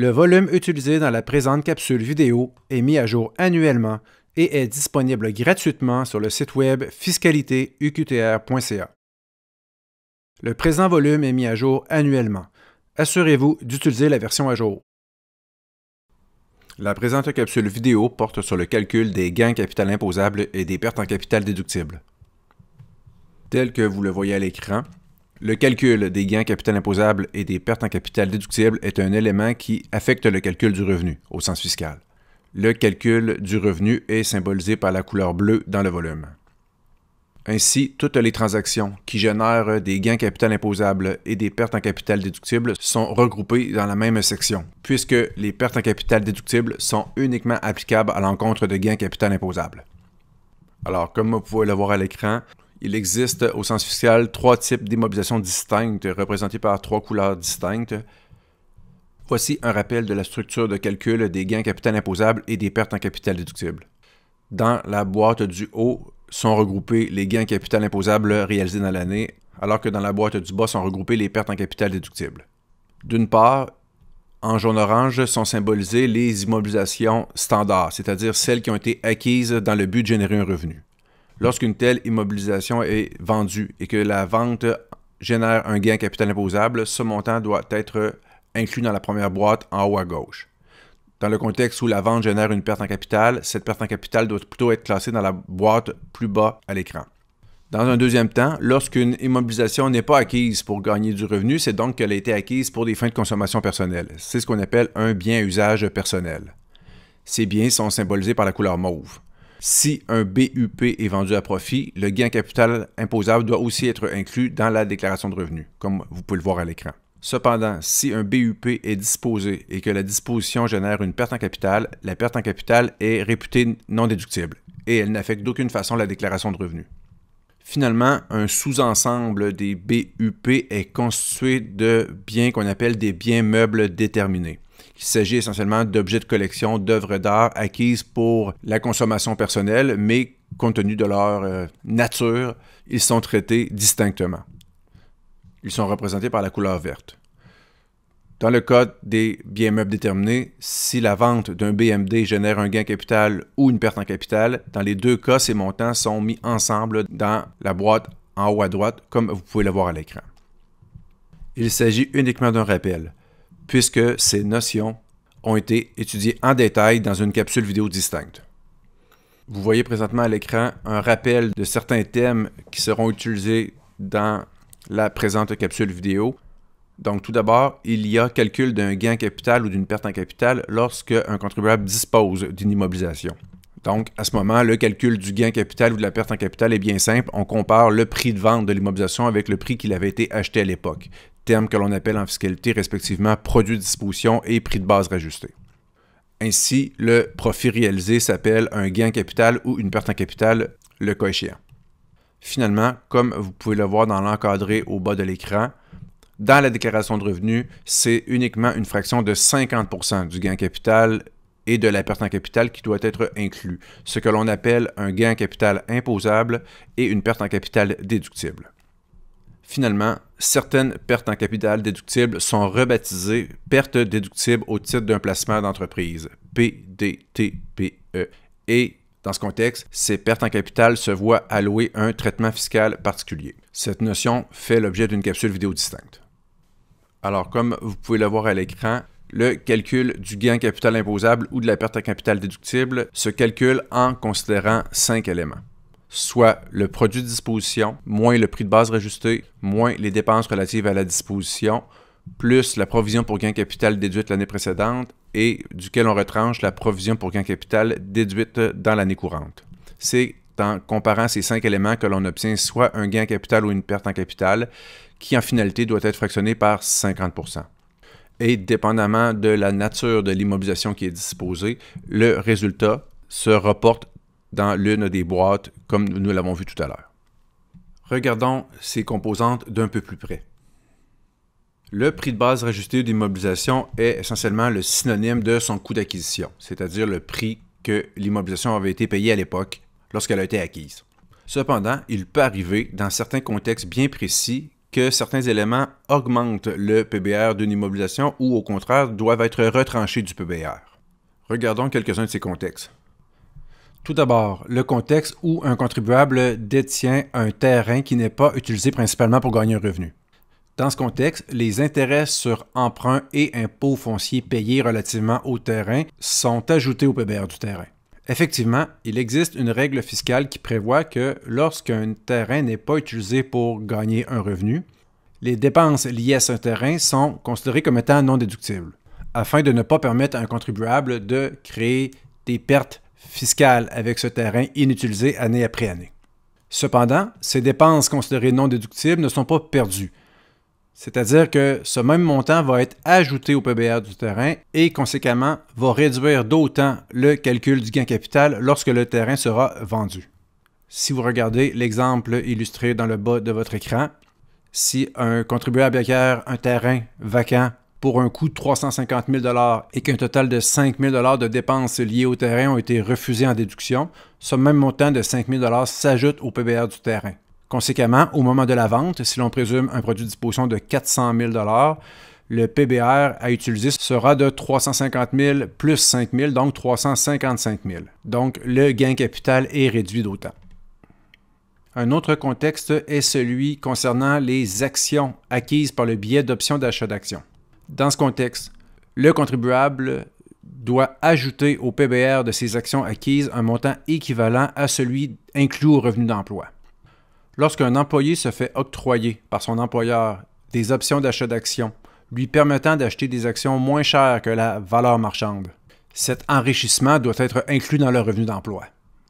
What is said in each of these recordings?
Le volume utilisé dans la présente capsule vidéo est mis à jour annuellement et est disponible gratuitement sur le site web fiscalitéuqtr.ca. Le présent volume est mis à jour annuellement. Assurez-vous d'utiliser la version à jour. La présente capsule vidéo porte sur le calcul des gains capital imposables et des pertes en capital déductibles. Tel que vous le voyez à l'écran, le calcul des gains capital imposables et des pertes en capital déductibles est un élément qui affecte le calcul du revenu au sens fiscal. Le calcul du revenu est symbolisé par la couleur bleue dans le volume. Ainsi, toutes les transactions qui génèrent des gains capital imposables et des pertes en capital déductibles sont regroupées dans la même section, puisque les pertes en capital déductibles sont uniquement applicables à l'encontre de gains capital imposables. Alors, comme vous pouvez le voir à l'écran, il existe au sens fiscal trois types d'immobilisations distinctes, représentés par trois couleurs distinctes. Voici un rappel de la structure de calcul des gains capital imposables et des pertes en capital déductible. Dans la boîte du haut sont regroupés les gains capital imposables réalisés dans l'année, alors que dans la boîte du bas sont regroupées les pertes en capital déductible. D'une part, en jaune orange sont symbolisées les immobilisations standards, c'est-à-dire celles qui ont été acquises dans le but de générer un revenu lorsqu'une telle immobilisation est vendue et que la vente génère un gain capital imposable, ce montant doit être inclus dans la première boîte en haut à gauche. Dans le contexte où la vente génère une perte en capital, cette perte en capital doit plutôt être classée dans la boîte plus bas à l'écran. Dans un deuxième temps, lorsqu'une immobilisation n'est pas acquise pour gagner du revenu, c'est donc qu'elle a été acquise pour des fins de consommation personnelle. C'est ce qu'on appelle un bien usage personnel. Ces biens sont symbolisés par la couleur mauve. Si un BUP est vendu à profit, le gain en capital imposable doit aussi être inclus dans la déclaration de revenus, comme vous pouvez le voir à l'écran. Cependant, si un BUP est disposé et que la disposition génère une perte en capital, la perte en capital est réputée non déductible et elle n'affecte d'aucune façon la déclaration de revenus. Finalement, un sous-ensemble des BUP est constitué de biens qu'on appelle des biens meubles déterminés. Il s'agit essentiellement d'objets de collection, d'œuvres d'art acquises pour la consommation personnelle, mais compte tenu de leur euh, nature, ils sont traités distinctement. Ils sont représentés par la couleur verte. Dans le cas des biens meubles déterminés, si la vente d'un BMD génère un gain capital ou une perte en capital, dans les deux cas, ces montants sont mis ensemble dans la boîte en haut à droite, comme vous pouvez le voir à l'écran. Il s'agit uniquement d'un rappel puisque ces notions ont été étudiées en détail dans une capsule vidéo distincte. Vous voyez présentement à l'écran un rappel de certains thèmes qui seront utilisés dans la présente capsule vidéo. Donc tout d'abord, il y a calcul d'un gain en capital ou d'une perte en capital lorsque un contribuable dispose d'une immobilisation. Donc à ce moment, le calcul du gain en capital ou de la perte en capital est bien simple. On compare le prix de vente de l'immobilisation avec le prix qu'il avait été acheté à l'époque termes que l'on appelle en fiscalité respectivement produit de disposition et prix de base rajusté. Ainsi, le profit réalisé s'appelle un gain en capital ou une perte en capital, le cas échéant. Finalement, comme vous pouvez le voir dans l'encadré au bas de l'écran, dans la déclaration de revenus, c'est uniquement une fraction de 50% du gain en capital et de la perte en capital qui doit être inclus, ce que l'on appelle un gain en capital imposable et une perte en capital déductible. Finalement, certaines pertes en capital déductibles sont rebaptisées pertes déductibles au titre d'un placement d'entreprise, PDTPE. Et dans ce contexte, ces pertes en capital se voient allouer un traitement fiscal particulier. Cette notion fait l'objet d'une capsule vidéo distincte. Alors, comme vous pouvez le voir à l'écran, le calcul du gain en capital imposable ou de la perte en capital déductible se calcule en considérant cinq éléments soit le produit de disposition, moins le prix de base réajusté, moins les dépenses relatives à la disposition, plus la provision pour gain capital déduite l'année précédente et duquel on retranche la provision pour gain capital déduite dans l'année courante. C'est en comparant ces cinq éléments que l'on obtient soit un gain capital ou une perte en capital, qui en finalité doit être fractionné par 50 Et dépendamment de la nature de l'immobilisation qui est disposée, le résultat se reporte dans l'une des boîtes, comme nous l'avons vu tout à l'heure. Regardons ces composantes d'un peu plus près. Le prix de base rajusté d'immobilisation est essentiellement le synonyme de son coût d'acquisition, c'est-à-dire le prix que l'immobilisation avait été payée à l'époque lorsqu'elle a été acquise. Cependant, il peut arriver, dans certains contextes bien précis, que certains éléments augmentent le PBR d'une immobilisation ou au contraire doivent être retranchés du PBR. Regardons quelques-uns de ces contextes. Tout d'abord, le contexte où un contribuable détient un terrain qui n'est pas utilisé principalement pour gagner un revenu. Dans ce contexte, les intérêts sur emprunt et impôts fonciers payés relativement au terrain sont ajoutés au PBR du terrain. Effectivement, il existe une règle fiscale qui prévoit que lorsqu'un terrain n'est pas utilisé pour gagner un revenu, les dépenses liées à ce terrain sont considérées comme étant non déductibles, afin de ne pas permettre à un contribuable de créer des pertes fiscale avec ce terrain inutilisé année après année. Cependant, ces dépenses considérées non déductibles ne sont pas perdues. C'est-à-dire que ce même montant va être ajouté au PBR du terrain et conséquemment va réduire d'autant le calcul du gain capital lorsque le terrain sera vendu. Si vous regardez l'exemple illustré dans le bas de votre écran, si un contribuable acquiert un terrain vacant pour un coût de 350 000 et qu'un total de 5 000 de dépenses liées au terrain ont été refusées en déduction, ce même montant de 5 000 s'ajoute au PBR du terrain. Conséquemment, au moment de la vente, si l'on présume un produit de disposition de 400 000 le PBR à utiliser sera de 350 000 plus 5 000, donc 355 000. Donc le gain capital est réduit d'autant. Un autre contexte est celui concernant les actions acquises par le biais d'options d'achat d'actions. Dans ce contexte, le contribuable doit ajouter au PBR de ses actions acquises un montant équivalent à celui inclus au revenu d'emploi. Lorsqu'un employé se fait octroyer par son employeur des options d'achat d'actions, lui permettant d'acheter des actions moins chères que la valeur marchande, cet enrichissement doit être inclus dans le revenu d'emploi.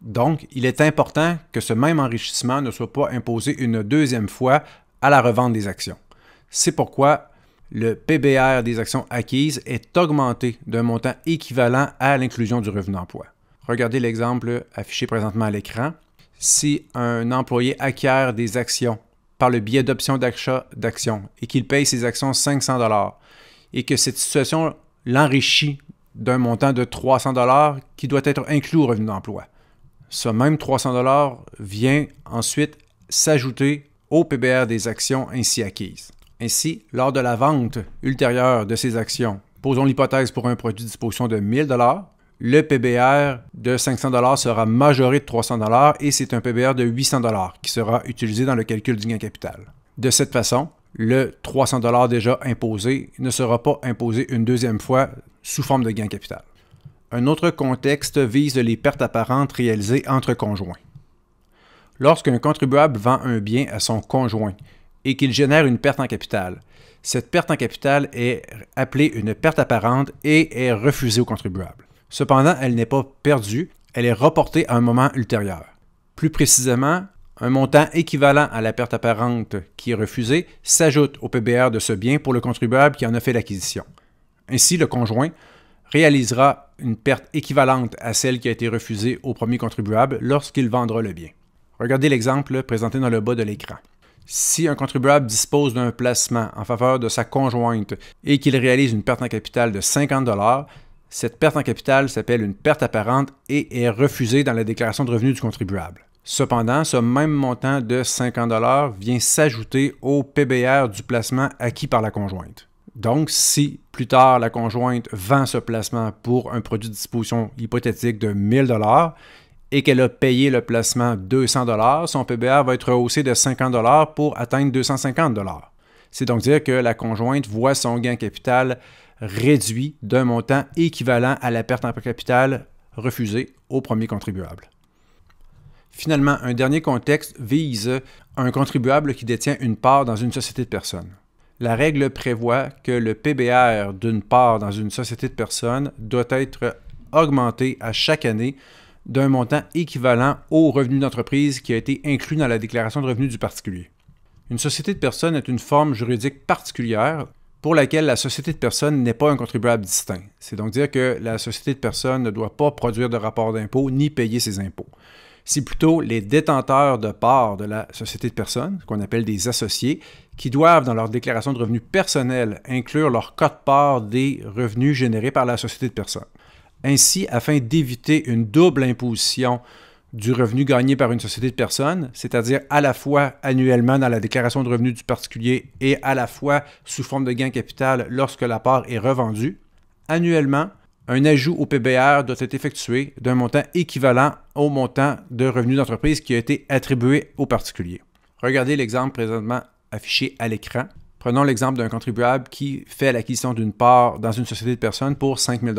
Donc, il est important que ce même enrichissement ne soit pas imposé une deuxième fois à la revente des actions. C'est pourquoi le PBR des actions acquises est augmenté d'un montant équivalent à l'inclusion du revenu d'emploi. Regardez l'exemple affiché présentement à l'écran. Si un employé acquiert des actions par le biais d'options d'achat d'actions et qu'il paye ses actions 500 dollars et que cette situation l'enrichit d'un montant de 300 dollars qui doit être inclus au revenu d'emploi. Ce même 300 dollars vient ensuite s'ajouter au PBR des actions ainsi acquises ainsi lors de la vente ultérieure de ces actions. Posons l'hypothèse pour un produit de disposition de 1000 le PBR de 500 sera majoré de 300 et c'est un PBR de 800 qui sera utilisé dans le calcul du gain capital. De cette façon, le 300 déjà imposé ne sera pas imposé une deuxième fois sous forme de gain capital. Un autre contexte vise les pertes apparentes réalisées entre conjoints. Lorsqu'un contribuable vend un bien à son conjoint, et qu'il génère une perte en capital. Cette perte en capital est appelée une perte apparente et est refusée au contribuable. Cependant, elle n'est pas perdue, elle est reportée à un moment ultérieur. Plus précisément, un montant équivalent à la perte apparente qui est refusée s'ajoute au PBR de ce bien pour le contribuable qui en a fait l'acquisition. Ainsi, le conjoint réalisera une perte équivalente à celle qui a été refusée au premier contribuable lorsqu'il vendra le bien. Regardez l'exemple présenté dans le bas de l'écran si un contribuable dispose d'un placement en faveur de sa conjointe et qu'il réalise une perte en capital de 50 cette perte en capital s'appelle une perte apparente et est refusée dans la déclaration de revenus du contribuable. Cependant, ce même montant de 50 vient s'ajouter au PBR du placement acquis par la conjointe. Donc, si plus tard la conjointe vend ce placement pour un produit de disposition hypothétique de 1000 et qu'elle a payé le placement 200 dollars, son PBR va être haussé de 50 dollars pour atteindre 250 dollars. C'est donc dire que la conjointe voit son gain capital réduit d'un montant équivalent à la perte en capital refusée au premier contribuable. Finalement, un dernier contexte vise un contribuable qui détient une part dans une société de personnes. La règle prévoit que le PBR d'une part dans une société de personnes doit être augmenté à chaque année d'un montant équivalent au revenu d'entreprise qui a été inclus dans la déclaration de revenus du particulier. Une société de personnes est une forme juridique particulière pour laquelle la société de personnes n'est pas un contribuable distinct. C'est donc dire que la société de personnes ne doit pas produire de rapport d'impôt ni payer ses impôts. C'est plutôt les détenteurs de parts de la société de personnes, qu'on appelle des associés, qui doivent, dans leur déclaration de revenus personnels, inclure leur de part des revenus générés par la société de personnes. Ainsi, afin d'éviter une double imposition du revenu gagné par une société de personnes, c'est-à-dire à la fois annuellement dans la déclaration de revenus du particulier et à la fois sous forme de gain capital lorsque la part est revendue, annuellement, un ajout au PBR doit être effectué d'un montant équivalent au montant de revenu d'entreprise qui a été attribué au particulier. Regardez l'exemple présentement affiché à l'écran. Prenons l'exemple d'un contribuable qui fait l'acquisition d'une part dans une société de personnes pour 5 000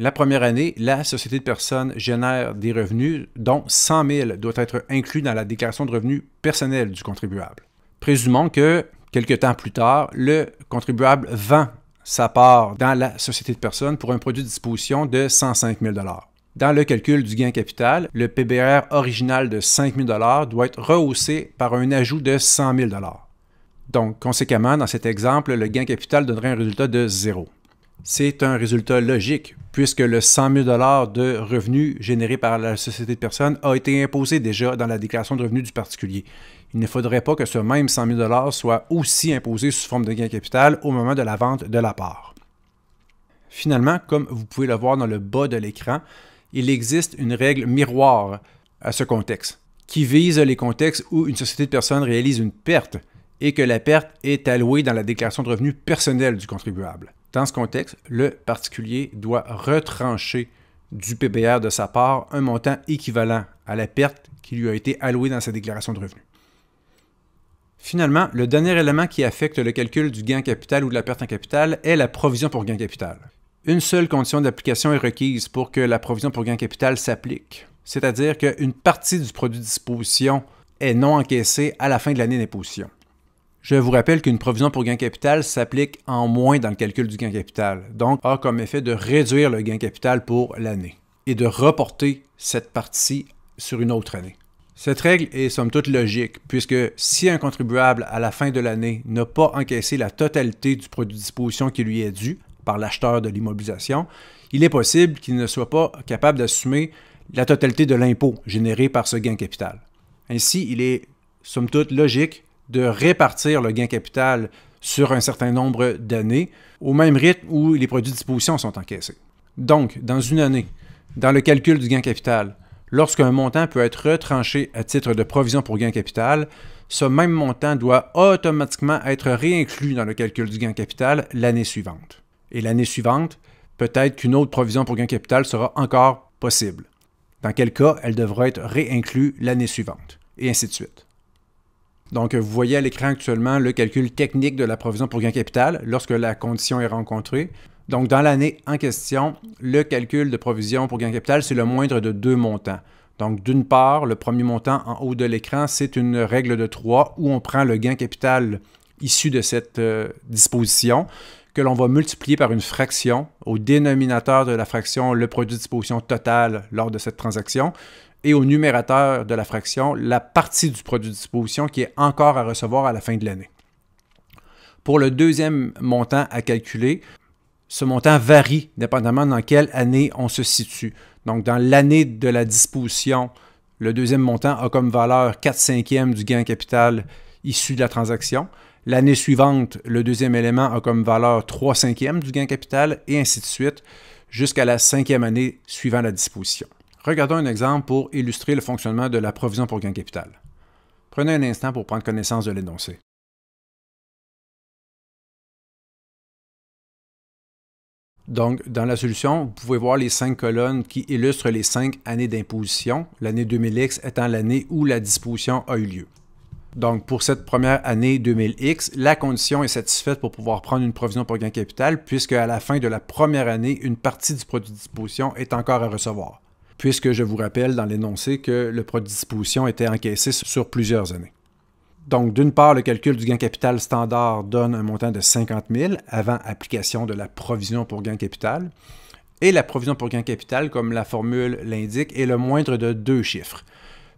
la première année, la société de personnes génère des revenus dont 100 000 doit être inclus dans la déclaration de revenus personnels du contribuable. Présumons que, quelques temps plus tard, le contribuable vend sa part dans la société de personnes pour un produit de disposition de 105 000 Dans le calcul du gain capital, le PBR original de 5 000 doit être rehaussé par un ajout de 100 000 Donc, conséquemment, dans cet exemple, le gain capital donnerait un résultat de zéro c'est un résultat logique, puisque le 100 000 de revenus générés par la société de personnes a été imposé déjà dans la déclaration de revenus du particulier. Il ne faudrait pas que ce même 100 000 soit aussi imposé sous forme de gain capital au moment de la vente de la part. Finalement, comme vous pouvez le voir dans le bas de l'écran, il existe une règle miroir à ce contexte, qui vise les contextes où une société de personnes réalise une perte et que la perte est allouée dans la déclaration de revenus personnelle du contribuable. Dans ce contexte, le particulier doit retrancher du PBR de sa part un montant équivalent à la perte qui lui a été allouée dans sa déclaration de revenus. Finalement, le dernier élément qui affecte le calcul du gain capital ou de la perte en capital est la provision pour gain capital. Une seule condition d'application est requise pour que la provision pour gain capital s'applique, c'est-à-dire qu'une partie du produit de disposition est non encaissée à la fin de l'année d'imposition. Je vous rappelle qu'une provision pour gain capital s'applique en moins dans le calcul du gain capital, donc a comme effet de réduire le gain capital pour l'année et de reporter cette partie sur une autre année. Cette règle est somme toute logique, puisque si un contribuable à la fin de l'année n'a pas encaissé la totalité du produit de disposition qui lui est dû par l'acheteur de l'immobilisation, il est possible qu'il ne soit pas capable d'assumer la totalité de l'impôt généré par ce gain capital. Ainsi, il est somme toute logique de répartir le gain capital sur un certain nombre d'années, au même rythme où les produits de disposition sont encaissés. Donc, dans une année, dans le calcul du gain capital, lorsqu'un montant peut être retranché à titre de provision pour gain capital, ce même montant doit automatiquement être réinclus dans le calcul du gain capital l'année suivante. Et l'année suivante, peut-être qu'une autre provision pour gain capital sera encore possible, dans quel cas elle devra être réinclue l'année suivante, et ainsi de suite. Donc, vous voyez à l'écran actuellement le calcul technique de la provision pour gain capital lorsque la condition est rencontrée. Donc, dans l'année en question, le calcul de provision pour gain capital, c'est le moindre de deux montants. Donc, d'une part, le premier montant en haut de l'écran, c'est une règle de 3 où on prend le gain capital issu de cette euh, disposition que l'on va multiplier par une fraction au dénominateur de la fraction le produit de disposition total lors de cette transaction et au numérateur de la fraction la partie du produit de disposition qui est encore à recevoir à la fin de l'année. Pour le deuxième montant à calculer, ce montant varie dépendamment dans quelle année on se situe. Donc, dans l'année de la disposition, le deuxième montant a comme valeur 4 cinquièmes du gain capital issu de la transaction. L'année suivante, le deuxième élément a comme valeur 3 cinquièmes du gain capital et ainsi de suite jusqu'à la cinquième année suivant la disposition. Regardons un exemple pour illustrer le fonctionnement de la provision pour gain capital. Prenez un instant pour prendre connaissance de l'énoncé. Donc, dans la solution, vous pouvez voir les cinq colonnes qui illustrent les cinq années d'imposition, l'année 2000X étant l'année où la disposition a eu lieu. Donc, pour cette première année 2000X, la condition est satisfaite pour pouvoir prendre une provision pour gain capital, puisque à la fin de la première année, une partie du produit de disposition est encore à recevoir puisque je vous rappelle dans l'énoncé que le produit de disposition était encaissé sur plusieurs années. Donc, d'une part, le calcul du gain capital standard donne un montant de 50 000 avant application de la provision pour gain capital. Et la provision pour gain capital, comme la formule l'indique, est le moindre de deux chiffres.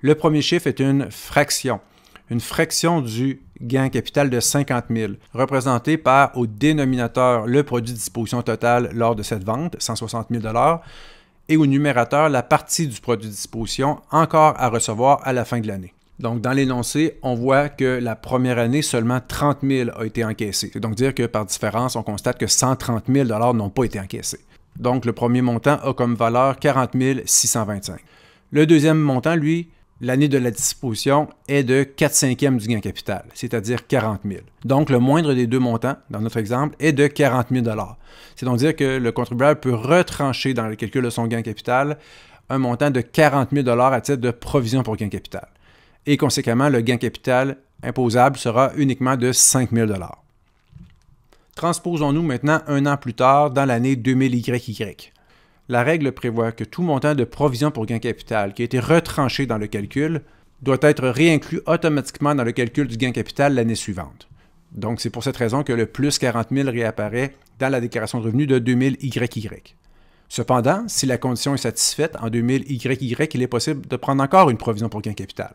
Le premier chiffre est une fraction, une fraction du gain capital de 50 000, représentée par au dénominateur le produit de disposition total lors de cette vente, 160 000 et au numérateur la partie du produit de disposition encore à recevoir à la fin de l'année. Donc, dans l'énoncé, on voit que la première année, seulement 30 000 a été encaissé. C'est donc dire que par différence, on constate que 130 000 n'ont pas été encaissés. Donc, le premier montant a comme valeur 40 625. Le deuxième montant, lui, l'année de la disposition est de 4 cinquièmes du gain capital, c'est-à-dire 40 000. Donc, le moindre des deux montants, dans notre exemple, est de 40 000 C'est donc dire que le contribuable peut retrancher dans le calcul de son gain capital un montant de 40 000 à titre de provision pour gain capital. Et conséquemment, le gain capital imposable sera uniquement de 5 000 Transposons-nous maintenant un an plus tard dans l'année 2000 YY la règle prévoit que tout montant de provision pour gain capital qui a été retranché dans le calcul doit être réinclus automatiquement dans le calcul du gain capital l'année suivante. Donc, c'est pour cette raison que le plus 40 000 réapparaît dans la déclaration de revenus de 2000 YY. Cependant, si la condition est satisfaite en 2000 YY, il est possible de prendre encore une provision pour gain capital.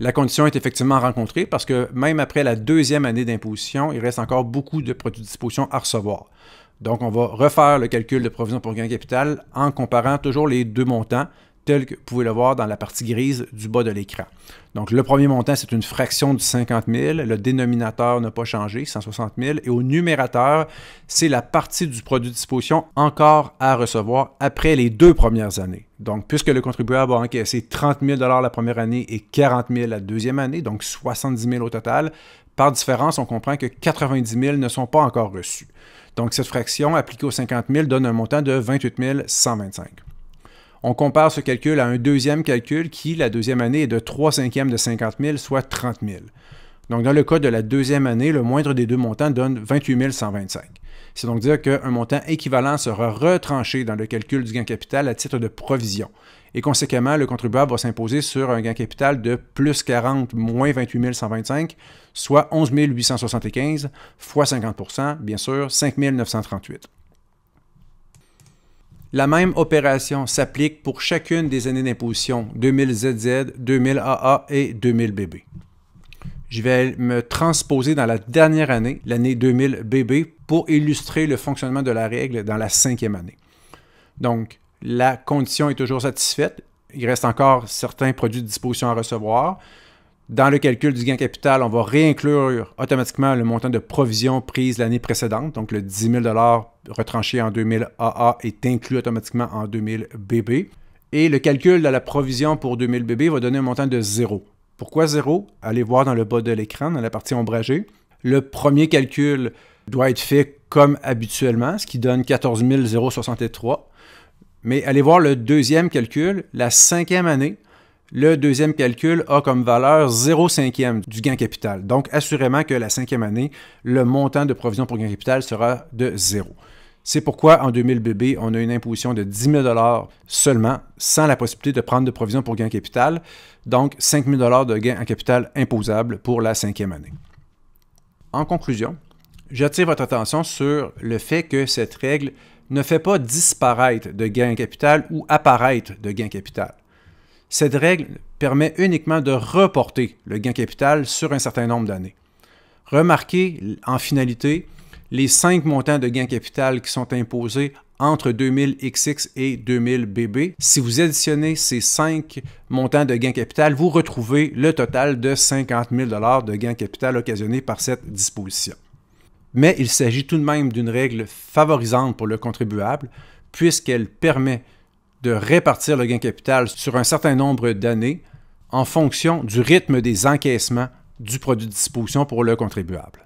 La condition est effectivement rencontrée parce que même après la deuxième année d'imposition, il reste encore beaucoup de produits de disposition à recevoir. Donc, on va refaire le calcul de provision pour gain capital en comparant toujours les deux montants tels que vous pouvez le voir dans la partie grise du bas de l'écran. Donc, le premier montant, c'est une fraction de 50 000. Le dénominateur n'a pas changé, 160 000. Et au numérateur, c'est la partie du produit de disposition encore à recevoir après les deux premières années. Donc, puisque le contribuable a encaissé 30 000 la première année et 40 000 la deuxième année, donc 70 000 au total, par différence, on comprend que 90 000 ne sont pas encore reçus. Donc, cette fraction appliquée aux 50 000 donne un montant de 28 125. On compare ce calcul à un deuxième calcul qui, la deuxième année, est de 3 cinquièmes de 50 000, soit 30 000. Donc, dans le cas de la deuxième année, le moindre des deux montants donne 28 125. C'est donc dire qu'un montant équivalent sera retranché dans le calcul du gain capital à titre de provision. Et conséquemment, le contribuable va s'imposer sur un gain capital de plus 40 moins 28 125, soit 11 875 fois 50 bien sûr, 5 938. La même opération s'applique pour chacune des années d'imposition 2000ZZ, 2000AA et 2000BB je vais me transposer dans la dernière année, l'année 2000 BB, pour illustrer le fonctionnement de la règle dans la cinquième année. Donc, la condition est toujours satisfaite. Il reste encore certains produits de disposition à recevoir. Dans le calcul du gain capital, on va réinclure automatiquement le montant de provision prise l'année précédente. Donc, le 10 000 retranché en 2000 AA est inclus automatiquement en 2000 BB. Et le calcul de la provision pour 2000 BB va donner un montant de zéro. Pourquoi zéro? Allez voir dans le bas de l'écran, dans la partie ombragée. Le premier calcul doit être fait comme habituellement, ce qui donne 14 063. Mais allez voir le deuxième calcul, la cinquième année. Le deuxième calcul a comme valeur 0,5e du gain capital. Donc, assurément que la cinquième année, le montant de provision pour gain capital sera de zéro. C'est pourquoi en 2000 bb on a une imposition de 10 000 seulement, sans la possibilité de prendre de provision pour gain capital, donc 5 000 de gain en capital imposable pour la cinquième année. En conclusion, j'attire votre attention sur le fait que cette règle ne fait pas disparaître de gain en capital ou apparaître de gain en capital. Cette règle permet uniquement de reporter le gain capital sur un certain nombre d'années. Remarquez en finalité les cinq montants de gains capital qui sont imposés entre 2000XX et 2000BB. Si vous additionnez ces cinq montants de gain capital, vous retrouvez le total de 50 000 de gains capital occasionné par cette disposition. Mais il s'agit tout de même d'une règle favorisante pour le contribuable, puisqu'elle permet de répartir le gain capital sur un certain nombre d'années en fonction du rythme des encaissements du produit de disposition pour le contribuable.